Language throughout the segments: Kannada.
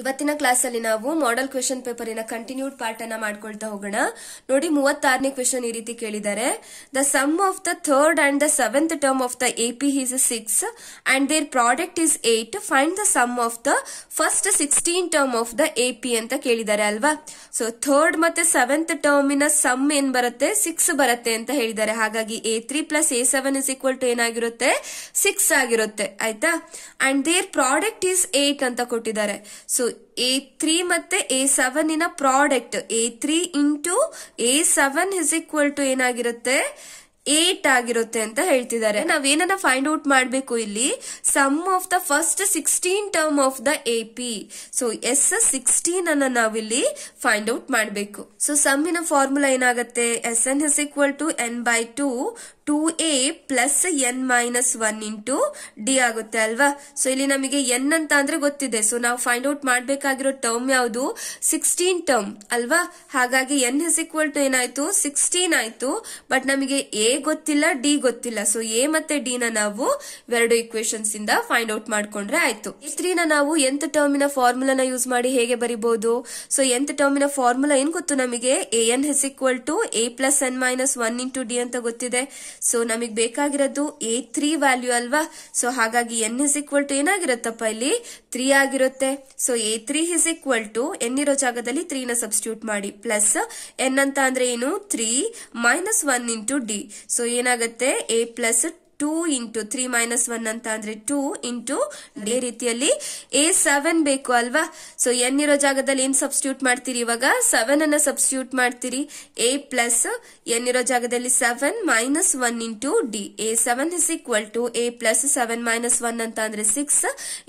ಇವತ್ತಿನ ಕ್ಲಾಸ್ ಅಲ್ಲಿ ನಾವು ಮಾಡೆಲ್ ಕ್ವೆಶನ್ ಪೇಪರಿನ ಕಂಟಿನ್ಯೂಡ್ ಪಾರ್ಟ್ ಅನ್ನ ಮಾಡ್ಕೊಳ್ತಾ ಹೋಗೋಣ ನೋಡಿ ಮೂವತ್ತಾರನೇ ಕ್ವೆಶನ್ ಈ ರೀತಿ ಕೇಳಿದ್ದಾರೆ the sum of the third and the seventh term of the A P is six and their product is eight find the sum of the first sixteen term of the A P ಅಂತ ಕೇಳಿದ್ದಾರೆ ಅಲ್ವಾ ಸೊ ಥರ್ಡ್ ಮತ್ತೆ ಸೆವೆಂತ್ ಟರ್ಮಿನ ಸಮ್ ಏನ್ ಬರುತ್ತೆ ಸಿಕ್ಸ್ ಬರುತ್ತೆ ಅಂತ ಹೇಳಿದ್ದಾರೆ ಹಾಗಾಗಿ a three plus A seven is equal to ಏನಾಗಿರುತ್ತೆ ಸಿಕ್ಸ್ ಆಗಿರುತ್ತೆ ಆಯ್ತಾ and their product is eight ಅಂತ ಕೊಟ್ಟಿದ್ದಾರೆ ಸೊ ಸೊ ಎ ತ್ರೀ ಮತ್ತೆ ಎ ಸೆವೆನ್ ಸೆವೆನ್ನಿನ product a three into a seven is equal to ಏನಾಗಿರುತ್ತೆ ಏಟ್ ಆಗಿರುತ್ತೆ ಅಂತ ಹೇಳ್ತಿದ್ದಾರೆ ನಾವೇನನ್ನ ಫೈಂಡ್ ಔಟ್ ಮಾಡಬೇಕು ಇಲ್ಲಿ sum of the first sixteen term of the A P so S sixteen ಅನ್ನ ನಾವಿಲ್ಲಿ ಫೈಂಡ್ ಔಟ್ ಮಾಡಬೇಕು ಸೊ ಸಮ್ಮಿನ ಫಾರ್ಮುಲಾ ಏನಾಗುತ್ತೆ S N is equal to N by two two a plus N minus one into D ಆಗುತ್ತೆ ಅಲ್ವಾ ಸೊ ಇಲ್ಲಿ ನಮಗೆ ಎನ್ ಅಂತ ಅಂದ್ರೆ ಗೊತ್ತಿದೆ ಸೊ ನಾವು ಫೈಂಡ್ ಔಟ್ ಮಾಡಬೇಕಾಗಿರೋ ಟರ್ಮ್ ಯಾವುದು ಸಿಕ್ಸ್ಟೀನ್ ಟರ್ಮ್ ಅಲ್ವಾ ಹಾಗಾಗಿ ಎನ್ ಇಸ್ ಈಕ್ವಲ್ ಟು ಏನಾಯ್ತು ಸಿಕ್ಸ್ಟೀನ್ ಆಯ್ತು ಬಟ್ ನಮಗೆ ಎ ಗೊತ್ತಿಲ್ಲ ಡಿ ಗೊತ್ತಿಲ್ಲ ಸೊ ಎ ಮತ್ತೆ ಡಿ ನ ನಾವು ಎರಡು ಇಕ್ವೇಶನ್ಸ್ ಇಂದ ಫೈಂಡ್ ಔಟ್ ಮಾಡ್ಕೊಂಡ್ರೆ ಆಯ್ತು ತ್ರೀ ನ ನಾವು ಎಂತ ಟರ್ಮಿನ ಫಾರ್ಮುಲಾನ ಯೂಸ್ ಮಾಡಿ ಹೇಗೆ ಬರಿಬಹುದು ಸೊ ಎಂತ ಟರ್ಮಿನ ಫಾರ್ಮುಲಾ ಏನ್ ಗೊತ್ತು ನಮಗೆ a n is equal to a plus N minus one into d ಅಂತ ಗೊತ್ತಿದೆ ಸೊ ನಮಗ್ ಬೇಕಾಗಿರೋದು ಎ ತ್ರೀ ವ್ಯಾಲ್ಯೂ ಅಲ್ವಾ ಸೊ ಹಾಗಾಗಿ ಎನ್ ಇಸ್ ಈಕ್ವಲ್ ಟು ಏನಾಗಿರುತ್ತಪ್ಪ ಇಲ್ಲಿ ತ್ರೀ ಆಗಿರುತ್ತೆ so a three is equal to n ಇರೋ ಜಾಗದಲ್ಲಿ ತ್ರೀ ನ ಸಬ್ಸ್ಟಿಟ್ಯೂಟ್ ಮಾಡಿ ಪ್ಲಸ್ ಎನ್ ಅಂತ ಅಂದ್ರೆ ಏನು three minus one into d so ಏನಾಗುತ್ತೆ a plus two into three minus one ಅಂತ ಅಂದ್ರೆ ಟೂ ಇಂಟು ಇದೇ ರೀತಿಯಲ್ಲಿ ಎ ಸೆವೆನ್ ಬೇಕು ಅಲ್ವಾ ಸೊ ಎನ್ ಇರೋ ಜಾಗದಲ್ಲಿ ಏನ್ ಸಬ್ಸ್ಟ್ಯೂಟ್ ಮಾಡ್ತೀರಿ ಇವಾಗ ಸೆವೆನ್ ಅನ್ನ ಸಬ್ಸ್ಟ್ಯೂಟ್ ಮಾಡ್ತೀರಿ ಎ ಪ್ಲಸ್ ಎನ್ ಇರೋ ಜಾಗದಲ್ಲಿ seven minus one into d a seven is equal to a plus seven minus one ಅಂತ ಅಂದ್ರೆ ಸಿಕ್ಸ್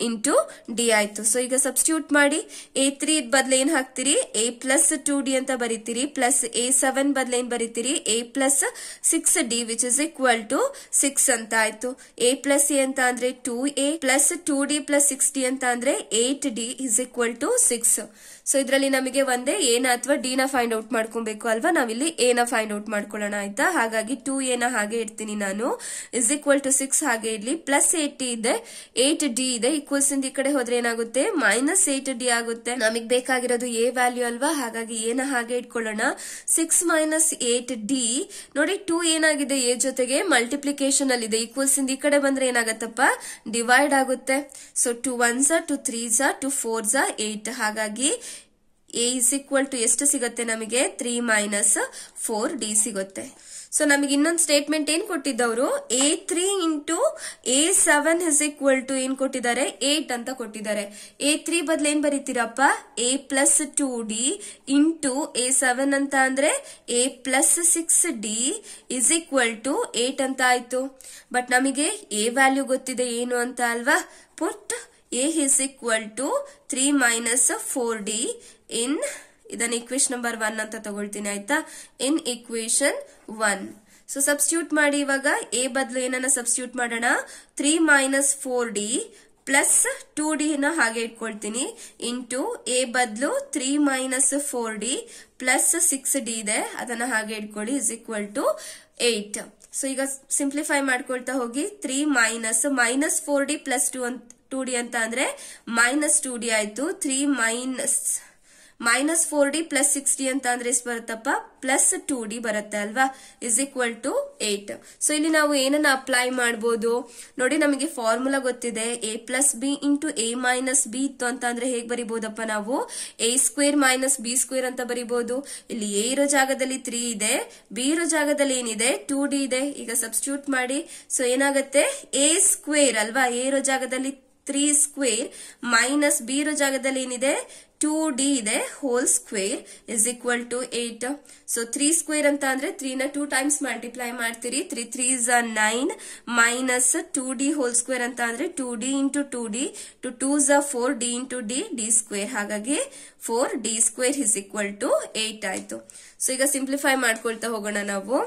ಇಂಟು ಡಿ ಆಯ್ತು ಸೊ ಈಗ ಸಬ್ಸ್ಟ್ಯೂಟ್ ಮಾಡಿ ಎ ತ್ರೀ ಬದಲು ಏನ್ ಹಾಕ್ತೀರಿ ಎ ಪ್ಲಸ್ ಟೂ ಡಿ ಅಂತ ಬರೀತೀರಿ ಪ್ಲಸ್ ಎ ಸೆವೆನ್ ಬದಲು ಏನ್ ಬರೀತೀರಿ a plus six d which is equal to six ಅಂತ ಅಂತ ಆಯ್ತು ಎ ಪ್ಲಸ್ ಎ ಅಂತ ಅಂದ್ರೆ two a plus two d plus six d ಅಂತ ಅಂದ್ರೆ eight d is equal to six so ಇದರಲ್ಲಿ ನಮಗೆ ಒಂದೇ ಏನ ಅಥವಾ ಡಿ ನ ಫೈಂಡ್ ಔಟ್ ಮಾಡ್ಕೊಬೇಕು ಅಲ್ವಾ ನಾವಿಲ್ಲಿ ಏನ ಫೈಂಡ್ ಔಟ್ ಮಾಡ್ಕೊಳ್ಳೋಣ ಆಯ್ತಾ ಹಾಗಾಗಿ ಟೂ ನ ಹಾಗೆ ಇಡ್ತೀನಿ ನಾನು ಇಸ್ ಈಕ್ವಲ್ ಟು ಸಿಕ್ಸ್ ಹಾಗೆ ಇಡ್ಲಿ ಪ್ಲಸ್ ಏಟ್ ಡಿ ಇದೆ ಏಟ್ ಡಿ ಇದೆ ಈಕ್ವಲ್ಸ್ ಇಂದ ಈ ಕಡೆ ಹೋದ್ರೆ ಏನಾಗುತ್ತೆ ಮೈನಸ್ ಏಟ್ ಡಿ ಆಗುತ್ತೆ ನಮಗೆ ಬೇಕಾಗಿರೋದು ಎ ವ್ಯಾಲ್ಯೂ ಅಲ್ವಾ ಹಾಗಾಗಿ ಏನ ಹಾಗೆ ಇಟ್ಕೊಳ್ಳೋಣ ಸಿಕ್ಸ್ ಮೈನಸ್ ಏಟ್ ಡಿ ನೋಡಿ ಟೂ ಏನಾಗಿದೆ ಎ ಜೊತೆಗೆ ಮಲ್ಟಿಪ್ಲಿಕೇಶನ್ ಅಲ್ಲಿ ಇದೆ ಈಕ್ವಲ್ಸ್ ಇಂದ ಈ ಕಡೆ ಬಂದ್ರೆ ಏನಾಗತ್ತಪ್ಪ ಡಿವೈಡ್ ಆಗುತ್ತೆ ಸೊ ಟು ಝ ಟು ಝ ಟು ಫೋರ್ ಝ ಏಟ್ ಹಾಗಾಗಿ ಎ ಇಸ್ ಈಕ್ವಲ್ ಟು ಎಷ್ಟು ಸಿಗುತ್ತೆ ನಮಗೆ ತ್ರೀ ಮೈನಸ್ ಫೋರ್ ಡಿ ಸಿಗುತ್ತೆ ಸೊ ನಮಗೆ ಇನ್ನೊಂದು ಸ್ಟೇಟ್ಮೆಂಟ್ ಏನ್ ಕೊಟ್ಟಿದ್ದವರು a three into a seven is equal to ಏನ್ ಕೊಟ್ಟಿದ್ದಾರೆ ಏಟ್ ಅಂತ ಕೊಟ್ಟಿದ್ದಾರೆ ಎ ತ್ರೀ ಬದಲು ಏನ್ ಬರೀತೀರಪ್ಪ A plus two d into a seven ಅಂತ ಅಂದ್ರೆ a plus six d is equal to eight ಅಂತ ಆಯ್ತು ಬಟ್ ನಮಗೆ ಎ ವ್ಯಾಲ್ಯೂ ಗೊತ್ತಿದೆ ಏನು ಅಂತ ಅಲ್ವಾ put a is equal to three minus four d in ಇದನ್ನ ಇಕ್ವೇಶನ್ ನಂಬರ್ ಒನ್ ಅಂತ ತಗೊಳ್ತೀನಿ ಆಯ್ತಾ in equation one so substitute ಮಾಡಿ ಇವಾಗ ಎ ಬದಲು ಏನನ್ನ ಸಬ್ಸ್ಟ್ಯೂಟ್ ಮಾಡೋಣ three minus four d plus two d ನ ಹಾಗೆ ಇಟ್ಕೊಳ್ತೀನಿ ಇಂಟು ಎ ಬದಲು three minus four d plus six d ಇದೆ ಅದನ್ನ ಹಾಗೆ ಇಟ್ಕೊಳ್ಳಿ is equal to eight so ಈಗ ಸಿಂಪ್ಲಿಫೈ ಮಾಡ್ಕೊಳ್ತಾ ಹೋಗಿ three minus minus four d plus two ಅಂತ ಟೂ ಡಿ ಅಂತ ಅಂದ್ರೆ ಮೈನಸ್ ಟೂ ಡಿ ಆಯ್ತು three minus minus four d plus six d ಅಂತ ಅಂದ್ರೆ ಎಷ್ಟು ಬರುತ್ತಪ್ಪ ಪ್ಲಸ್ ಟೂ ಡಿ ಬರುತ್ತೆ ಅಲ್ವಾ is equal to eight so ಇಲ್ಲಿ ನಾವು ಏನನ್ನ ಅಪ್ಲೈ ಮಾಡಬಹುದು ನೋಡಿ ನಮಗೆ ಫಾರ್ಮುಲಾ ಗೊತ್ತಿದೆ a plus b into a minus b ಇತ್ತು ಅಂತ ಅಂದ್ರೆ ಹೇಗೆ ಬರಿಬಹುದಪ್ಪ ನಾವು a square minus b square ಅಂತ ಬರಿಬಹುದು ಇಲ್ಲಿ ಎ ಇರೋ ಜಾಗದಲ್ಲಿ ತ್ರೀ ಇದೆ ಬಿ ಇರೋ ಜಾಗದಲ್ಲಿ ಏನಿದೆ ಟೂ ಡಿ ಇದೆ ಈಗ ಸಬ್ಸ್ಟಿಟ್ಯೂಟ್ ಮಾಡಿ ಸೊ ಏನಾಗುತ್ತೆ ಎ ಸ್ಕ್ವೇರ್ ಅಲ್ವಾ ಎ ಇರೋ ಜಾಗದಲ್ಲಿ ತ್ರೀ ಸ್ಕ್ವೇರ್ ಮೈನಸ್ ಬಿ ಇರೋ ಜಾಗದಲ್ಲಿ ಏನಿದೆ ಟೂ ಡಿ ಇದೆ whole square is equal to eight so three square ಅಂತ ಅಂದ್ರೆ ತ್ರೀನ ಟೂ ಟೈಮ್ಸ್ ಮಲ್ಟಿಪ್ಲೈ ಮಾಡ್ತೀರಿ three three is nine minus two d whole square ಅಂತ ಅಂದ್ರೆ two d into two d two two ಝ four d into d d square ಹಾಗಾಗಿ four d square is equal to eight ಆಯ್ತು ಸೊ ಈಗ ಸಿಂಪ್ಲಿಫೈ ಮಾಡ್ಕೊಳ್ತಾ ಹೋಗೋಣ ನಾವು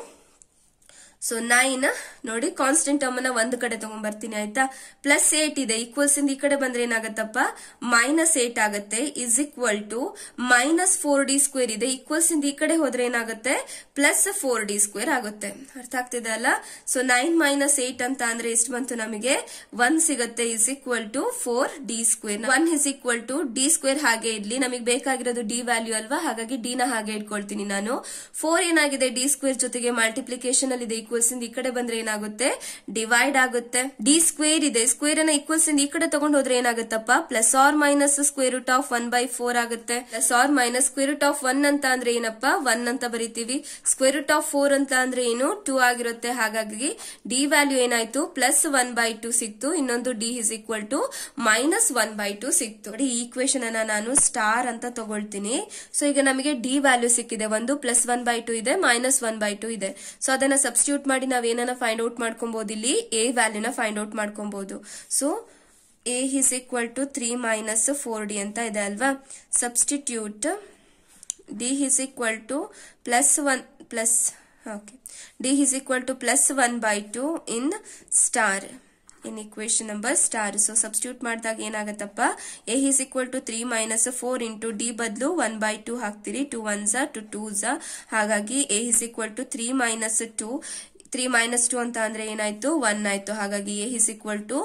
ಸೊ ನೈನ್ ನೋಡಿ ಕಾನ್ಸ್ಟೆಂಟ್ ಟರ್ಮ್ ಅನ್ನ ಒಂದು ಕಡೆ ತಗೊಂಡ್ಬರ್ತೀನಿ ಆಯ್ತಾ ಪ್ಲಸ್ ಏಟ್ ಇದೆ ಈಕ್ವಲ್ಸ್ ಇಂದ ಈ ಕಡೆ ಬಂದ್ರೆ ಏನಾಗತ್ತಪ್ಪ ಮೈನಸ್ ಏಟ್ ಆಗತ್ತೆ is equal to minus four d square ಇದೆ ಈಕ್ವಲ್ಸ್ ಇಂದ ಈ ಕಡೆ ಹೋದ್ರೆ ಏನಾಗುತ್ತೆ ಪ್ಲಸ್ ಫೋರ್ ಡಿ ಸ್ಕ್ವೇರ್ ಆಗುತ್ತೆ ಅರ್ಥ ಆಗ್ತಿದೆ ಅಲ್ಲ ಸೊ ನೈನ್ ಮೈನಸ್ ಏಟ್ ಅಂತ ಅಂದ್ರೆ ಎಷ್ಟು ಬಂತು ನಮಗೆ ಒನ್ ಸಿಗುತ್ತೆ is equal to four d square one is equal to d square ಹಾಗೆ ಇರ್ಲಿ ನಮಗೆ ಬೇಕಾಗಿರೋದು ಡಿ ವ್ಯಾಲ್ಯೂ ಅಲ್ವಾ ಹಾಗಾಗಿ ಡಿ ನ ಹಾಗೆ ಇಟ್ಕೊಳ್ತೀನಿ ನಾನು ಫೋರ್ ಏನಾಗಿದೆ ಡಿ ಸ್ಕ್ವೇರ್ ಜೊತೆಗೆ ಮಲ್ಟಿಪ್ಲಿಕೇಶನ್ ಅಲ್ಲಿ ಈಕ್ವಲ್ಸ್ ಇಂದ ಈ ಕಡೆ ಬಂದ್ರೆ ಏನಾಗುತ್ತೆ ಡಿವೈಡ್ ಆಗುತ್ತೆ ಡಿ ಸ್ಕ್ವೇರ್ ಇದೆ ಸ್ಕ್ವೇರ್ ಅನ್ನ ಈಕ್ವಲ್ಸ್ ಇಂದ ಈ ಕಡೆ ತಗೊಂಡು ಹೋದ್ರೆ ಏನಾಗುತ್ತಪ್ಪ plus or minus square root of one by four ಆಗುತ್ತೆ plus or minus square root of one ಅಂತ ಅಂದ್ರೆ ಏನಪ್ಪ ಒನ್ ಅಂತ ಬರೀತೀವಿ ಸ್ಕ್ವೇರ್ ರೂಟ್ ಆಫ್ ಫೋರ್ ಅಂತ ಅಂದ್ರೆ ಏನು ಟೂ ಆಗಿರುತ್ತೆ ಹಾಗಾಗಿ ಡಿ ವ್ಯಾಲ್ಯೂ ಏನಾಯ್ತು ಪ್ಲಸ್ ಒನ್ ಬೈ ಟೂ ಸಿಕ್ತು ಇನ್ನೊಂದು d is equal to minus one by two ಸಿಕ್ತು ನೋಡಿ ಈ ಈಕ್ವೇಶನ್ ಅನ್ನ ನಾನು ಸ್ಟಾರ್ ಅಂತ ತಗೊಳ್ತೀನಿ ಸೊ ಈಗ ನಮಗೆ ಡಿ ವ್ಯಾಲ್ಯೂ ಸಿಕ್ಕಿದೆ ಒಂದು ಪ್ಲಸ್ ಒನ್ ಬೈ ಟೂ ಇದೆ ಮೈನಸ್ ಒನ್ ಬೈ ಟೂ ಇದೆ ಸೊ ಅದನ್ನ ಸಬ್ಸ್ಟಿಟ್ಯೂಟ್ ಸಬ್ಸ್ಟಿಟ್ಯೂಟ್ ಮಾಡಿ ನಾವ್ ಏನನ್ನ ಫೈಂಡ್ ಔಟ್ ಮಾಡ್ಕೊಬಹುದು ಇಲ್ಲಿ ಎ ವ್ಯಾಲ್ಯೂನ ಫೈಂಡ್ ಔಟ್ ಮಾಡ್ಕೊಬಹುದು so a is equal to three minus four d ಅಂತ ಇದೆ ಅಲ್ವಾ substitute d is equal to plus one plus okay d is equal to plus one by two in star in equation number star so substitute ಮಾಡಿದಾಗ ಏನಾಗತ್ತಪ್ಪ A is equal to three minus four into d ಬದಲು ಒನ್ ಬೈ ಟೂ ಹಾಕ್ತೀರಿ ಟು ಒನ್ ಝಾ ಟು ಟೂ ಝ ಹಾಗಾಗಿ a is equal to three minus two three minus two ಅಂತ ಅಂದ್ರೆ ಏನಾಯ್ತು ಒನ್ ಆಯ್ತು ಹಾಗಾಗಿ a is equal to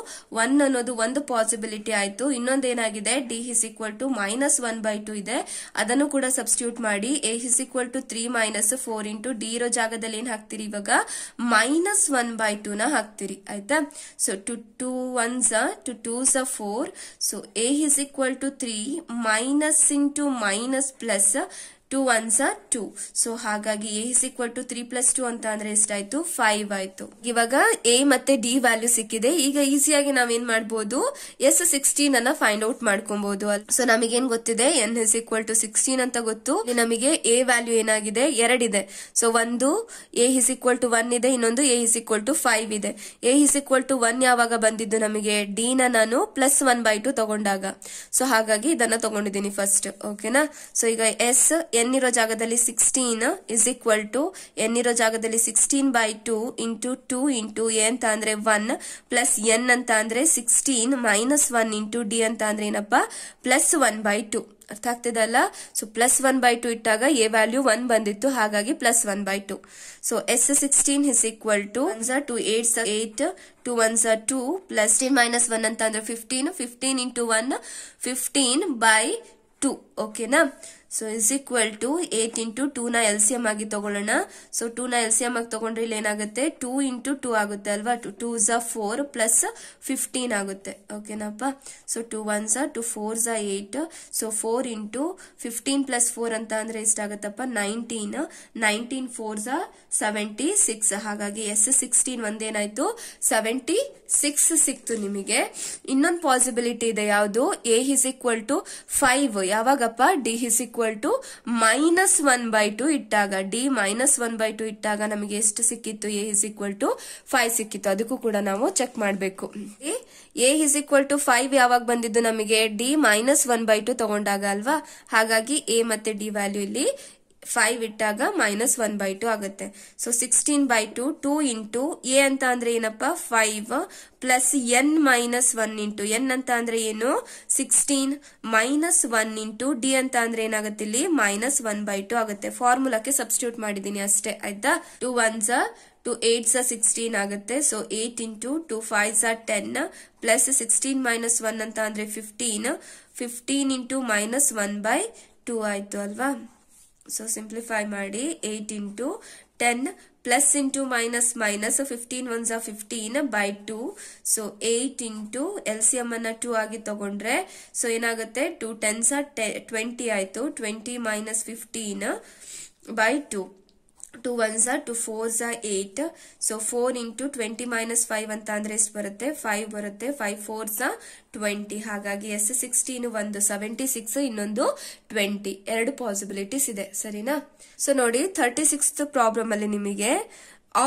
one ಅನ್ನೋದು ಒಂದು ಪಾಸಿಬಿಲಿಟಿ ಆಯ್ತು ಏನಾಗಿದೆ d is equal to minus one by two ಇದೆ ಅದನ್ನು ಕೂಡ ಸಬ್ಸ್ಟಿಟ್ಯೂಟ್ ಮಾಡಿ a is equal to three minus four into d ಇರೋ ಜಾಗದಲ್ಲಿ ಏನ್ ಹಾಕ್ತಿರಿ ಇವಾಗ ಮೈನಸ್ ಒನ್ ಬೈ ಟೂ ನ ಹಾಕ್ತಿರಿ ಆಯ್ತಾ so two two ones two twos four so a is equal to three minus into minus plus two ones or two so ಹಾಗಾಗಿ a is equal to three plus two ಅಂತ ಅಂದ್ರೆ ಎಷ್ಟಾಯ್ತು ಫೈವ್ ಆಯ್ತು ಇವಾಗ ಎ ಮತ್ತೆ ಡಿ ವ್ಯಾಲ್ಯೂ ಸಿಕ್ಕಿದೆ ಈಗ ಈಸಿಯಾಗಿ ನಾವೇನ್ ಮಾಡಬಹುದು ಎಸ್ ಸಿಕ್ಸ್ಟೀನ್ ಅನ್ನ ಫೈಂಡ್ ಔಟ್ ಮಾಡ್ಕೊಬಹುದು ಸೊ ನಮಗೇನ್ ಗೊತ್ತಿದೆ n is equal to sixteen ಅಂತ ಗೊತ್ತು ನಮಗೆ ಎ ವ್ಯಾಲ್ಯೂ ಏನಾಗಿದೆ ಎರಡಿದೆ ಸೊ ಒಂದು a is equal to one ಇದೆ ಇನ್ನೊಂದು a is equal to five ಇದೆ a is equal to one ಯಾವಾಗ ಬಂದಿದ್ದು ನಮಗೆ ಡಿ ನ ನಾನು ಪ್ಲಸ್ ಒನ್ ಬೈ ಟು ತಗೊಂಡಾಗ ಸೊ ಹಾಗಾಗಿ ಇದನ್ನ ತಗೊಂಡಿದ್ದೀನಿ ಫಸ್ಟ್ ಓಕೆನಾ ಸೊ ಈಗ ಎಸ್ ಎನ್ ಇರೋ ಜಾಗದಲ್ಲಿ sixteen is equal to n ಇರೋ ಜಾಗದಲ್ಲಿ sixteen by two into two into a ಅಂತ ಅಂದ್ರೆ ಒನ್ ಪ್ಲಸ್ ಎನ್ ಅಂತ ಅಂದ್ರೆ sixteen minus one into d ಅಂತ ಅಂದ್ರೆ ಏನಪ್ಪ ಪ್ಲಸ್ ಒನ್ ಬೈ ಟು ಅರ್ಥ ಆಗ್ತದಲ್ಲ so plus one by two ಇಟ್ಟಾಗ ಎ ವ್ಯಾಲ್ಯೂ ಒನ್ ಬಂದಿತ್ತು ಹಾಗಾಗಿ plus one by two so S sixteen is equal to two eight eight two ones two plus ten minus one ಅಂತ ಅಂದ್ರೆ fifteen fifteen into one fifteen by two ಓಕೆನಾ so is equal to eight into ಟೂನ ಎಮ್ ಆಗಿ ತಗೊಳ್ಳೋಣ ಸೊ ಟೂನ ಎಮ್ ಆಗಿ ತಗೊಂಡ್ರೆ ಇಲ್ಲಿ ಏನಾಗುತ್ತೆ ಟೂ ಇಂಟು ಟೂ ಆಗುತ್ತೆ ಅಲ್ವಾ ಟೂ ಝ ಫೋರ್ ಪ್ಲಸ್ ಫಿಫ್ಟೀನ್ ಆಗುತ್ತೆ ಓಕೆನಪ್ಪ ಸೊ ಟೂ ಒನ್ ಝ ಟು ಫೋರ್ ಝ eight so four into fifteen plus four ಅಂತ ಅಂದ್ರೆ ಎಷ್ಟಾಗತ್ತಪ್ಪ ನೈನ್ಟೀನ್ ನೈನ್ಟೀನ್ ಫೋರ್ ಝ ಸೆವೆಂಟಿ ಸಿಕ್ಸ್ ಹಾಗಾಗಿ ಎಸ್ ಸಿಕ್ಸ್ಟೀನ್ ಒಂದೇನಾಯ್ತು ಸೆವೆಂಟಿ ಸಿಕ್ಸ್ ಸಿಕ್ತು ನಿಮಗೆ ಇನ್ನೊಂದು ಪಾಸಿಬಿಲಿಟಿ ಇದೆ ಯಾವುದು a is equal to five ಯಾವಾಗಪ್ಪ d is equal equal to minus one by two ಇಟ್ಟಾಗ d minus one by two ಇಟ್ಟಾಗ ನಮಗೆ ಎಷ್ಟು ಸಿಕ್ಕಿತ್ತು a is equal to five ಸಿಕ್ಕಿತ್ತು ಅದಕ್ಕೂ ಕೂಡ ನಾವು ಚೆಕ್ ಮಾಡಬೇಕು a is equal to five ಯಾವಾಗ ಬಂದಿದ್ದು ನಮಗೆ d minus one by two ತಗೊಂಡಾಗ ಅಲ್ವಾ ಹಾಗಾಗಿ ಎ ಮತ್ತೆ ಡಿ ವ್ಯಾಲ್ಯೂ ಇಲ್ಲಿ ಫೈವ್ ಇಟ್ಟಾಗ ಮೈನಸ್ ಒನ್ ಬೈ ಟು ಆಗುತ್ತೆ so sixteen by two two into a ಅಂತ ಅಂದ್ರೆ ಏನಪ್ಪ five plus N minus one into n ಅಂತ ಅಂದ್ರೆ ಏನು sixteen minus one into d ಅಂತ ಅಂದ್ರೆ ಏನಾಗುತ್ತೆ ಇಲ್ಲಿ ಮೈನಸ್ ಒನ್ ಬೈ ಟೂ ಆಗುತ್ತೆ ಫಾರ್ಮುಲಾಕ್ಕೆ ಸಬ್ಸ್ಟಿಟ್ಯೂಟ್ ಮಾಡಿದೀನಿ ಅಷ್ಟೇ ಆಯ್ತಾ ಟೂ ಒನ್ಸ್ ಟು ಏಟ್ ಸ ಸಿಕ್ಸ್ಟೀನ್ ಆಗುತ್ತೆ so eight into two five ಸ ten plus sixteen minus one ಅಂತ ಅಂದ್ರೆ fifteen fifteen into minus one by two ಆಯ್ತು ಅಲ್ವಾ ಸೊ ಸಿಂಪ್ಲಿಫೈ ಮಾಡಿ eight into ten plus into minus minus fifteen ones fifteen by two so eight into L C M ಅನ್ನ ಟೂ ಆಗಿ ತಗೊಂಡ್ರೆ ಸೊ ಏನಾಗುತ್ತೆ ಟು ಟೆನ್ಸ ಟ್ವೆಂಟಿ ಆಯಿತು twenty minus fifteen by two to once two four ಝ eight so four into twenty minus five ಅಂತ ಅಂದ್ರೆ ಎಷ್ಟು ಬರುತ್ತೆ ಫೈವ್ ಬರುತ್ತೆ ಫೈವ್ ಫೋರ್ ಟ್ವೆಂಟಿ ಹಾಗಾಗಿ ಎಸ್ ಸಿಕ್ಸ್ಟೀನ್ ಒಂದು ಸೆವೆಂಟಿ ಸಿಕ್ಸ್ ಇನ್ನೊಂದು ಟ್ವೆಂಟಿ ಎರಡು ಪಾಸಿಬಿಲಿಟೀಸ್ ಇದೆ ಸರಿನಾ ಸೊ ನೋಡಿ ಥರ್ಟಿ ಸಿಕ್ಸ್ತ್ ಪ್ರಾಬ್ಲಮ್ ಅಲ್ಲಿ ನಿಮಗೆ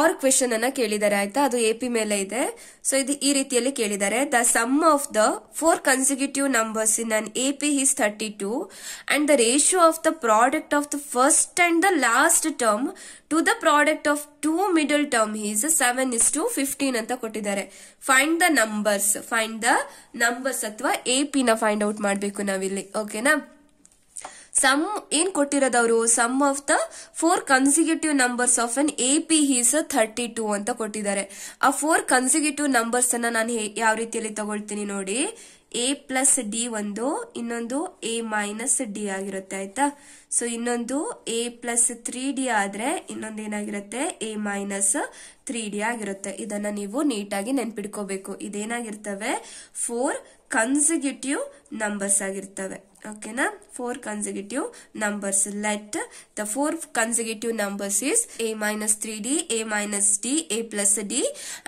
ಆರ್ ಕ್ವೆಶನ್ ಅನ್ನ ಕೇಳಿದ್ದಾರೆ ಆಯ್ತಾ ಅದು ಎ ಪಿ ಮೇಲೆ ಇದೆ ಸೊ ಇದು ಈ ರೀತಿಯಲ್ಲಿ ಕೇಳಿದ್ದಾರೆ the sum of the four consecutive numbers in an A P is thirty two and the ratio of the product of the first and the last term to the product of two middle term is seven is to fifteen ಅಂತ ಕೊಟ್ಟಿದ್ದಾರೆ find the numbers find the numbers ಅಥವಾ ಎ ಪಿ ನ ಫೈಂಡ್ ಔಟ್ ಮಾಡಬೇಕು ನಾವಿಲ್ಲಿ ಓಕೆನಾ ಸಮ್ ಏನ್ ಅವರು sum of the four consecutive numbers of an A P is thirty two ಅಂತ ಕೊಟ್ಟಿದ್ದಾರೆ ಆ ಫೋರ್ ಕನ್ಸಿಕ್ಯೂಟಿವ್ ನಂಬರ್ಸ್ ಅನ್ನ ನಾನು ಯಾವ ರೀತಿಯಲ್ಲಿ ತಗೊಳ್ತೀನಿ ನೋಡಿ ಎ ಪ್ಲಸ್ ಡಿ ಒಂದು ಇನ್ನೊಂದು ಎ ಮೈನಸ್ ಡಿ ಆಗಿರುತ್ತೆ ಆಯ್ತಾ ಸೊ ಇನ್ನೊಂದು ಎ ಪ್ಲಸ್ ತ್ರೀ ಡಿ ಆದ್ರೆ ಇನ್ನೊಂದು ಏನಾಗಿರುತ್ತೆ ಎ ಮೈನಸ್ ತ್ರೀ ಡಿ ಆಗಿರುತ್ತೆ ಇದನ್ನ ನೀವು ನೀಟಾಗಿ ನೆನ್ಪಿಡ್ಕೋಬೇಕು ಇದೇನಾಗಿರ್ತವೆ ಫೋರ್ ಕನ್ಸಿಕ್ಯೂಟಿವ್ ನಂಬರ್ಸ್ ಆಗಿರ್ತವೆ ಓಕೆನಾ four consecutive numbers let the four consecutive numbers is a minus three d a minus d a plus d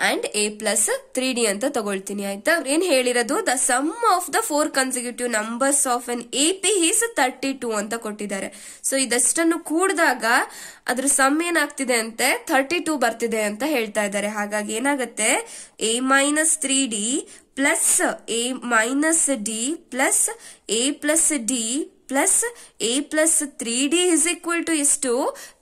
and a plus three d ಅಂತ ತಗೊಳ್ತೀನಿ ಆಯ್ತಾ ಏನ್ ಹೇಳಿರೋದು the sum of the four consecutive numbers of an A P is thirty two ಅಂತ ಕೊಟ್ಟಿದ್ದಾರೆ ಸೊ ಇದಷ್ಟನ್ನು ಕೂಡಿದಾಗ ಅದ್ರ ಸಮ್ ಏನಾಗ್ತಿದೆ ಅಂತೆ ಥರ್ಟಿ ಟೂ ಬರ್ತಿದೆ ಅಂತ ಹೇಳ್ತಾ ಇದ್ದಾರೆ ಹಾಗಾಗಿ ಏನಾಗುತ್ತೆ a minus three d plus a minus d plus a plus d plus a plus three d is equal to ಎಷ್ಟು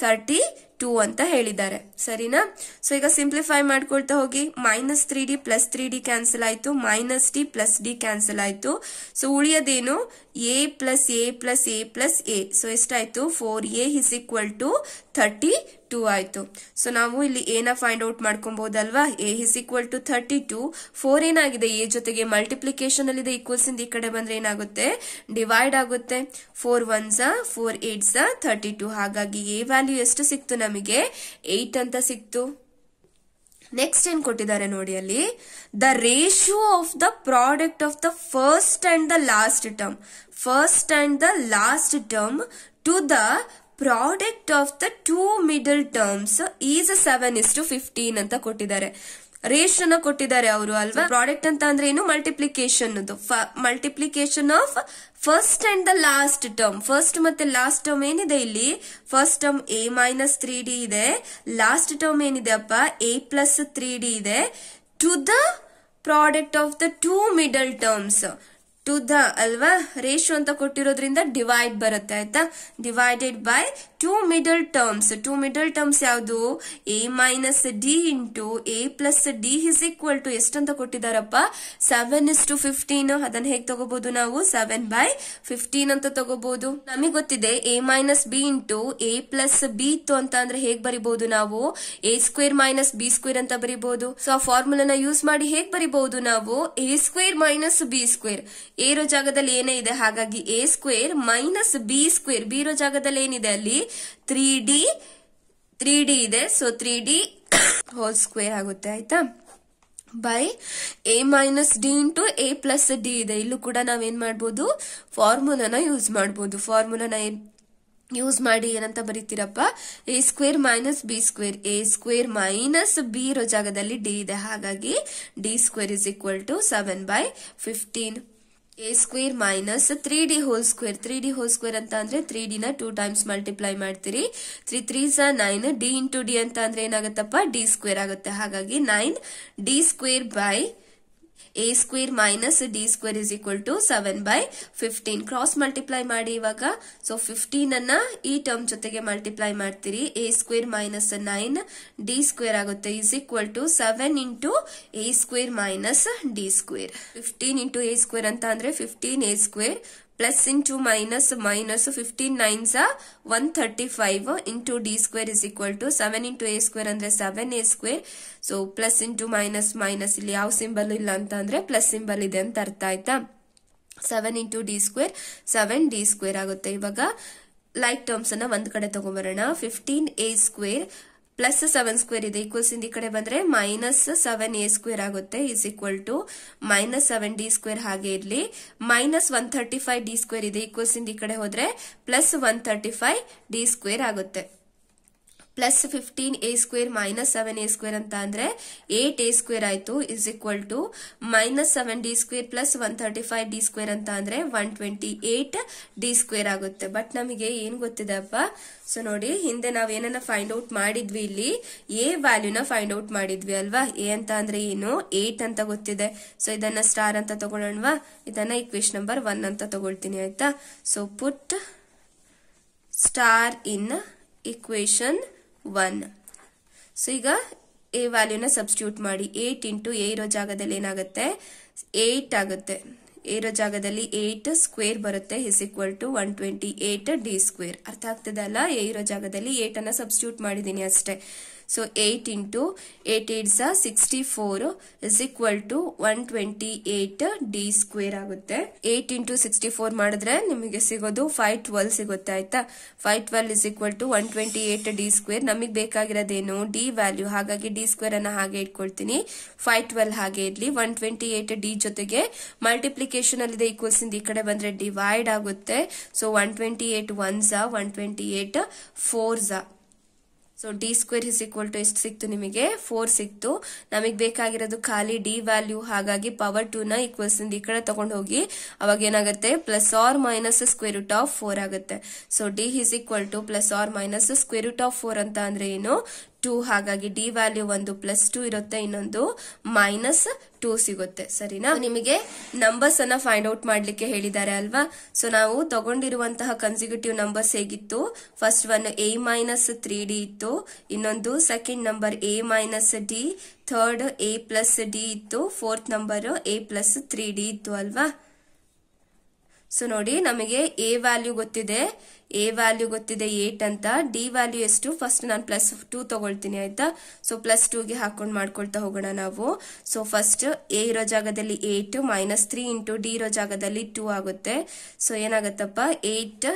ತರ್ಟಿ ಟೂ ಅಂತ ಹೇಳಿದ್ದಾರೆ ಸರಿನಾ ಸೊ ಈಗ ಸಿಂಪ್ಲಿಫೈ ಮಾಡ್ಕೊಳ್ತಾ ಹೋಗಿ minus three d plus three d cancel ಆಯಿತು minus d plus d cancel ಆಯಿತು ಸೊ ಉಳಿಯೋದೇನು a plus a plus a plus a so ಎಷ್ಟಾಯಿತು four a is equal to thirty two ಆಯ್ತು ಸೊ ನಾವು ಇಲ್ಲಿ ಏನ ಫೈಂಡ್ ಔಟ್ ಮಾಡ್ಕೊಬಹುದಲ್ವಾ a is equal to thirty two four ಏನಾಗಿದೆ ಎ ಜೊತೆಗೆ ಮಲ್ಟಿಪ್ಲಿಕೇಶನ್ ಅಲ್ಲಿ ಈಕ್ವಲ್ಸ್ ಇಂದ ಈ ಕಡೆ ಬಂದ್ರೆ ಏನಾಗುತ್ತೆ ಡಿವೈಡ್ ಆಗುತ್ತೆ four ones four eights thirty two ಹಾಗಾಗಿ ಎ ವ್ಯಾಲ್ಯೂ ಎಷ್ಟು ಸಿಕ್ತು ನಮಗೆ ಏಟ್ ಅಂತ ಸಿಕ್ತು ನೆಕ್ಸ್ಟ್ ಏನ್ ಕೊಟ್ಟಿದ್ದಾರೆ ನೋಡಿ ಅಲ್ಲಿ the ratio of the product of the first and the last term first and the last term to the product of the two middle terms is seven is to fifteen ಅಂತ ಕೊಟ್ಟಿದ್ದಾರೆ ರೇಷನ್ ಕೊಟ್ಟಿದ್ದಾರೆ ಅವರು ಅಲ್ವಾ ಪ್ರಾಡಕ್ಟ್ ಅಂತ ಅಂದ್ರೆ ಏನು multiplication multiplication of first and the last term first ಮತ್ತೆ ಲಾಸ್ಟ್ ಟರ್ಮ್ ಏನಿದೆ ಇಲ್ಲಿ first term a minus three d ಇದೆ ಲಾಸ್ಟ್ ಟರ್ಮ್ ಏನಿದೆ ಅಪ್ಪ ಎ ಪ್ಲಸ್ ತ್ರೀ ಡಿ ಇದೆ to the product of the two middle terms to the ಅಲ್ವಾ ರೇಷೋ ಅಂತ ಕೊಟ್ಟಿರೋದ್ರಿಂದ ಡಿವೈಡ್ ಬರುತ್ತೆ ಆಯ್ತಾ divided by two middle terms two middle terms ಯಾವುದು a minus d into a plus d is equal to ಎಷ್ಟಂತ ಕೊಟ್ಟಿದಾರಪ್ಪ ಸೆವೆನ್ ಇಸ್ ಟು ಫಿಫ್ಟೀನ್ ಅದನ್ನ ಹೇಗೆ ತಗೋಬಹುದು ನಾವು ಸೆವೆನ್ ಬೈ ಫಿಫ್ಟೀನ್ ಅಂತ ತಗೋಬಹುದು ನಮಗೆ ಗೊತ್ತಿದೆ a minus b into a plus b ಇತ್ತು ಅಂತ ಅಂದ್ರೆ ಹೇಗೆ ಬರಿಬಹುದು ನಾವು a square minus b square ಅಂತ ಬರಿಬಹುದು ಸೊ ಆ ಫಾರ್ಮುಲಾನ ಯೂಸ್ ಮಾಡಿ ಹೇಗೆ ಬರಿಬಹುದು ನಾವು a square minus b square a ಜಾಗದಲ್ಲಿ ಏನೇ ಇದೆ ಹಾಗಾಗಿ a square minus b square b ಇರೋ ಜಾಗದಲ್ಲಿ ಏನಿದೆ ಅಲ್ಲಿ ತ್ರೀ ಡಿ ತ್ರೀ ಡಿ ಇದೆ so three d whole square ಆಗುತ್ತೆ ಆಯ್ತಾ by a minus d into a plus d ಇದೆ ಇಲ್ಲೂ ಕೂಡ ನಾವೇನ್ ಮಾಡ್ಬೋದು ಫಾರ್ಮುಲಾನ ಯೂಸ್ ಮಾಡ್ಬೋದು ಫಾರ್ಮುಲಾನ ಯೂಸ್ ಮಾಡಿ ಏನಂತ ಬರೀತೀರಪ್ಪ a square minus b square a square minus b ಇರೋ ಜಾಗದಲ್ಲಿ ಡಿ ಇದೆ ಹಾಗಾಗಿ d square is equal to seven by fifteen a square minus three d whole square three d whole square ಅಂತ ಅಂದ್ರೆ ತ್ರೀ ಡಿನ ಟೂ ಟೈಮ್ಸ್ ಮಲ್ಟಿಪ್ಲೈ ಮಾಡ್ತೀರಿ ತ್ರೀ ತ್ರೀ ಸ ನೈನ್ ಡಿ ಇಂಟು ಡಿ ಅಂತ ಅಂದ್ರೆ ಏನಾಗುತ್ತಪ್ಪ ಡಿ ಸ್ಕ್ವೇರ್ ಆಗುತ್ತೆ ಹಾಗಾಗಿ nine d square by a square minus d square is equal to seven by fifteen cross multiply ಮಾಡಿ ಇವಾಗ ಸೊ ಫಿಫ್ಟೀನ್ ಅನ್ನ ಈ ಟರ್ಮ್ ಜೊತೆಗೆ ಮಲ್ಟಿಪ್ಲೈ ಮಾಡ್ತೀರಿ a square minus nine d square ಆಗುತ್ತೆ is equal to seven into a square minus d square fifteen into a square ಅಂತ ಅಂದ್ರೆ fifteen a square plus into minus minus fifteen nines one thirty five into d square is equal to seven into a square ಅಂದ್ರೆ seven a square so plus into minus minus ಇಲ್ಲಿ ಯಾವ ಸಿಂಬಲ್ ಇಲ್ಲ ಅಂತ ಅಂದ್ರೆ ಪ್ಲಸ್ ಸಿಂಬಲ್ ಇದೆ ಅಂತ ಅರ್ಥ ಆಯ್ತಾ seven into d square seven d square ಆಗುತ್ತೆ ಇವಾಗ ಲೈಕ್ ಟರ್ಮ್ಸ್ ಅನ್ನ ಒಂದ್ ಕಡೆ ತಗೊಂಡ್ಬರೋಣ fifteen a square plus seven square ಇದೆ ಈಕ್ವಲ್ಸ್ ಇಂದ ಈ ಕಡೆ ಬಂದ್ರೆ ಮೈನಸ್ ಸೆವೆನ್ ಎ ಸ್ಕ್ವೇರ್ ಆಗುತ್ತೆ is equal to minus seven d square ಹಾಗೆ ಇರಲಿ minus one thirty five d square ಇದೆ ಈಕ್ವಲ್ಸ್ ಇಂದ ಈ ಕಡೆ ಹೋದ್ರೆ plus one thirty five d square ಆಗುತ್ತೆ plus fifteen a square minus seven a square ಅಂತ ಅಂದ್ರೆ ಏಟ್ ಎ ಸ್ಕ್ವೇರ್ ಆಯ್ತು is equal to minus seven d square plus one thirty five d square ಅಂತ ಅಂದ್ರೆ one twenty eight d square ಆಗುತ್ತೆ ಬಟ್ ನಮಗೆ ಏನ್ ಗೊತ್ತಿದೆ ಸೊ ನೋಡಿ ಹಿಂದೆ ನಾವ್ ಏನನ್ನ ಫೈಂಡ್ ಔಟ್ ಮಾಡಿದ್ವಿ ಇಲ್ಲಿ ಎ ವ್ಯಾಲ್ಯೂನ ಫೈಂಡ್ ಔಟ್ ಮಾಡಿದ್ವಿ ಅಲ್ವಾ ಎ ಅಂತ ಅಂದ್ರೆ ಏನು ಏಟ್ ಅಂತ ಗೊತ್ತಿದೆ ಸೊ ಇದನ್ನ ಸ್ಟಾರ್ ಅಂತ ತಗೊಳ್ಳೋಣವಾ ಇದನ್ನ ಇಕ್ವೇಶನ್ ನಂಬರ್ ಒನ್ ಅಂತ ತಗೊಳ್ತೀನಿ ಆಯ್ತಾ so put star in equation one so ಈಗ ಎ ವ್ಯಾಲ್ಯೂನ ಸಬ್ಸ್ಟ್ಯೂಟ್ ಮಾಡಿ ಏಟ್ ಇಂಟು ಎ ಇರೋ ಜಾಗದಲ್ಲಿ ಏನಾಗುತ್ತೆ ಏಟ್ ಆಗುತ್ತೆ ಎ ಇರೋ ಜಾಗದಲ್ಲಿ ಏಟ್ ಸ್ಕ್ವೇರ್ ಬರುತ್ತೆ is equal to one twenty eight d square ಅರ್ಥ ಆಗ್ತದಲ್ಲ ಎ ಇರೋ ಜಾಗದಲ್ಲಿ ಏಟ್ ಅನ್ನ ಸಬ್ಸ್ಟ್ಯೂಟ್ ಮಾಡಿದ್ದೀನಿ ಅಷ್ಟೇ so eight 8 into sixty 8s is equal to one twenty eight d square ಆಗುತ್ತೆ ಏಟ್ ಇಂಟು ಸಿಕ್ಸ್ಟಿ ಫೋರ್ ಮಾಡಿದ್ರೆ ನಿಮಗೆ ಸಿಗೋದು ಫೈವ್ ಟ್ವೆಲ್ ಸಿಗುತ್ತೆ ಆಯ್ತಾ five twelve is equal to one twenty eight d square ನಮಗೆ ಬೇಕಾಗಿರೋದೇನು ಡಿ ವ್ಯಾಲ್ಯೂ ಹಾಗಾಗಿ ಡಿ ಸ್ಕ್ವೇರ್ ಅನ್ನ ಹಾಗೆ ಇಟ್ಕೊಳ್ತೀನಿ ಫೈವ್ ಟ್ವೆಲ್ ಹಾಗೆ ಇರಲಿ ಒನ್ ಟ್ವೆಂಟಿ ಏಟ್ ಡಿ ಜೊತೆಗೆ ಮಲ್ಟಿಪ್ಲಿಕೇಶನ್ ಅಲ್ಲಿದೆ ಈಕ್ವಲ್ಸ್ ಇಂದ ಈ ಕಡೆ ಬಂದ್ರೆ ಡಿವೈಡ್ ಆಗುತ್ತೆ so one twenty eight ones one twenty eight fours so d square is equal to ಎಷ್ಟು ಸಿಕ್ತು ನಿಮಗೆ ಫೋರ್ ಸಿಕ್ತು ನಮಗೆ ಬೇಕಾಗಿರೋದು ಖಾಲಿ ಡಿ ವ್ಯಾಲ್ಯೂ ಹಾಗಾಗಿ ಪವರ್ ಟೂ ನ ಈಕ್ವಲ್ಸ್ ಈ ಕಡೆ ತಗೊಂಡು ಹೋಗಿ ಅವಾಗ ಏನಾಗುತ್ತೆ plus or minus square root of four ಆಗುತ್ತೆ so d is equal to plus or minus square root of four ಅಂತ ಅಂದ್ರೆ ಏನು ಟೂ ಹಾಗಾಗಿ ಡಿ ವ್ಯಾಲ್ಯೂ ಒಂದು ಪ್ಲಸ್ ಟೂ ಇರುತ್ತೆ ಇನ್ನೊಂದು ಮೈನಸ್ ಟೂ ಸಿಗುತ್ತೆ ಸರಿನಾ ನಿಮಗೆ ನಂಬರ್ಸ್ ಅನ್ನ ಫೈಂಡ್ ಔಟ್ ಮಾಡ್ಲಿಕ್ಕೆ ಹೇಳಿದ್ದಾರೆ ಅಲ್ವಾ ಸೊ ನಾವು ತಗೊಂಡಿರುವಂತಹ ಕನ್ಸಿಕ್ಯೂಟಿವ್ ನಂಬರ್ಸ್ ಹೇಗಿತ್ತು first one a minus three d ಇತ್ತು ಇನ್ನೊಂದು second number a minus d third a plus d ಇತ್ತು fourth number a plus three d ಇತ್ತು ಅಲ್ವಾ ಸೊ ನೋಡಿ ನಮಗೆ ಎ ವ್ಯಾಲ್ಯೂ ಗೊತ್ತಿದೆ ಎ ವ್ಯಾಲ್ಯೂ ಗೊತ್ತಿದೆ ಏಟ್ ಅಂತ ಡಿ ವ್ಯಾಲ್ಯೂ ಎಷ್ಟು ಫಸ್ಟ್ ನಾನು ಪ್ಲಸ್ ಟೂ ತಗೊಳ್ತೀನಿ ಆಯ್ತಾ ಸೊ ಪ್ಲಸ್ ಟೂಗೆ ಹಾಕೊಂಡು ಮಾಡ್ಕೊಳ್ತಾ ಹೋಗೋಣ ನಾವು ಸೊ ಫಸ್ಟ್ ಎ ಇರೋ ಜಾಗದಲ್ಲಿ eight minus three into d ಇರೋ ಜಾಗದಲ್ಲಿ ಟೂ ಆಗುತ್ತೆ ಸೊ ಏನಾಗುತ್ತಪ್ಪ eight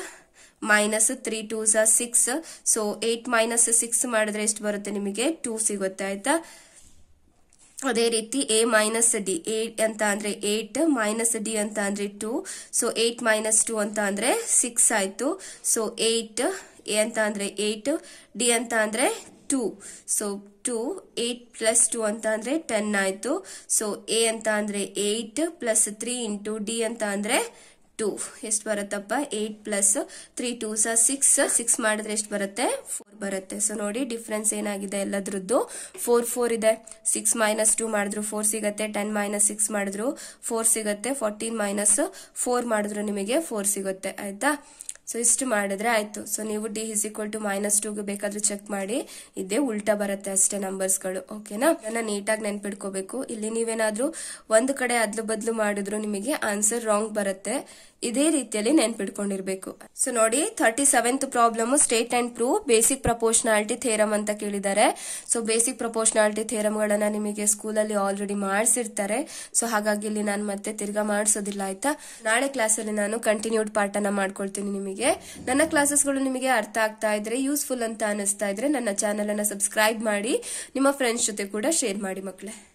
minus three two six so eight minus six ಮಾಡಿದ್ರೆ ಎಷ್ಟು ಬರುತ್ತೆ ನಿಮಗೆ ಟೂ ಸಿಗುತ್ತೆ ಆಯ್ತಾ ಅದೇ ರೀತಿ ಎ ಮೈನಸ್ ಡಿ ಏಟ್ ಅಂತ ಅಂದ್ರೆ ಏಟ್ ಮೈನಸ್ ಡಿ ಅಂತ ಅಂದ್ರೆ two so eight minus two ಅಂತ ಅಂದ್ರೆ ಸಿಕ್ಸ್ ಆಯ್ತು ಸೊ ಏಟ್ ಎ ಅಂತ ಅಂದರೆ ಏಟ್ ಡಿ ಅಂತ ಅಂದ್ರೆ two so two eight plus two ಅಂತ ಅಂದ್ರೆ ಟೆನ್ ಆಯ್ತು ಸೊ ಎ ಅಂತ ಅಂದರೆ eight plus three into d ಅಂತ ಅಂದ್ರೆ ಟೂ ಎಷ್ಟು ಬರುತ್ತಪ್ಪ ಏಟ್ ಪ್ಲಸ್ ತ್ರೀ ಟೂ ಸ ಸಿಕ್ಸ್ ಸಿಕ್ಸ್ ಮಾಡಿದ್ರೆ ಎಷ್ಟು ಬರುತ್ತೆ ಫೋರ್ ಬರುತ್ತೆ ಸೊ ನೋಡಿ ಡಿಫ್ರೆನ್ಸ್ ಏನಾಗಿದೆ ಎಲ್ಲದ್ರದ್ದು ಫೋರ್ ಫೋರ್ ಇದೆ ಸಿಕ್ಸ್ ಮೈನಸ್ ಟೂ ಮಾಡಿದ್ರು ಫೋರ್ ಸಿಗುತ್ತೆ ಟೆನ್ ಮೈನಸ್ ಸಿಕ್ಸ್ ಮಾಡಿದ್ರು ಫೋರ್ ಸಿಗತ್ತೆ ಫೋರ್ಟೀನ್ ಮೈನಸ್ ಫೋರ್ ಮಾಡಿದ್ರು ನಿಮಗೆ ಫೋರ್ ಸಿಗುತ್ತೆ ಆಯ್ತಾ ಸೊ ಇಷ್ಟು ಮಾಡಿದ್ರೆ ಆಯ್ತು ಸೊ ನೀವು d is equal to minus ಟೂಗೆ ಬೇಕಾದ್ರೆ ಚೆಕ್ ಮಾಡಿ ಇದೇ ಉಲ್ಟಾ ಬರುತ್ತೆ ಅಷ್ಟೇ ನಂಬರ್ಸ್ಗಳು ಓಕೆನಾ ಅದನ್ನ ನೀಟಾಗಿ ನೆನ್ಪಿಡ್ಕೋಬೇಕು ಇಲ್ಲಿ ನೀವೇನಾದ್ರೂ ಒಂದು ಕಡೆ ಅದ್ಲು ಬದ್ಲು ಮಾಡಿದ್ರು ನಿಮಗೆ ಆನ್ಸರ್ ರಾಂಗ್ ಬರುತ್ತೆ ಇದೇ ರೀತಿಯಲ್ಲಿ ನೆನ್ಪಿಡ್ಕೊಂಡಿರ್ಬೇಕು ಸೊ ನೋಡಿ thirty seventh problem state and prove basic proportionality theorem ಅಂತ ಕೇಳಿದ್ದಾರೆ ಸೊ ಬೇಸಿಕ್ ಪ್ರಪೋರ್ಷನಾಲಿಟಿ ಥೇರಮ್ಗಳನ್ನ ನಿಮಗೆ ಸ್ಕೂಲಲ್ಲಿ ಆಲ್ರೆಡಿ ಮಾಡಿಸಿರ್ತಾರೆ ಸೊ ಹಾಗಾಗಿ ಇಲ್ಲಿ ನಾನು ಮತ್ತೆ ತಿರ್ಗಾ ಮಾಡಿಸೋದಿಲ್ಲ ಆಯ್ತಾ ನಾಳೆ ಕ್ಲಾಸಲ್ಲಿ ನಾನು ಕಂಟಿನ್ಯೂಡ್ ಪಾಠನ ಮಾಡ್ಕೊಳ್ತೀನಿ ನಿಮಗೆ ನನ್ನ ಕ್ಲಾಸಸ್ಗಳು ನಿಮಗೆ ಅರ್ಥ ಆಗ್ತಾ ಇದ್ರೆ ಯೂಸ್ಫುಲ್ ಅಂತ ಅನಿಸ್ತಾ ಇದ್ರೆ ನನ್ನ ಚಾನೆಲ್ ಅನ್ನ ಸಬ್ಸ್ಕ್ರೈಬ್ ಮಾಡಿ ನಿಮ್ಮ ಫ್ರೆಂಡ್ಸ್ ಜೊತೆ ಕೂಡ ಶೇರ್ ಮಾಡಿ ಮಕ್ಕಳೇ